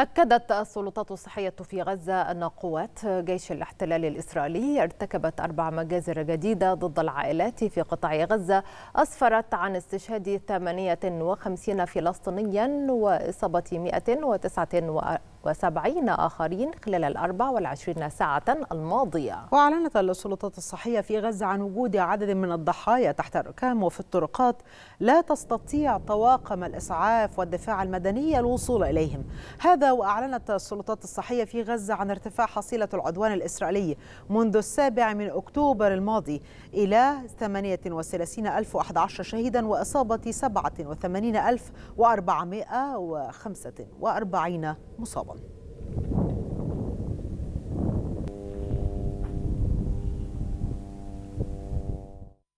أكدت السلطات الصحية في غزة أن قوات جيش الاحتلال الإسرائيلي ارتكبت أربع مجازر جديدة ضد العائلات في قطاع غزة أسفرت عن استشهاد 58 فلسطينيا وإصابة 109 وسبعين آخرين خلال الأربع والعشرين ساعة الماضية وأعلنت السلطات الصحية في غزة عن وجود عدد من الضحايا تحت الركام وفي الطرقات لا تستطيع طواقم الإسعاف والدفاع المدني الوصول إليهم هذا وأعلنت السلطات الصحية في غزة عن ارتفاع حصيلة العدوان الإسرائيلي منذ السابع من أكتوبر الماضي إلى 38011 شهيدا وإصابة 87445 مصابا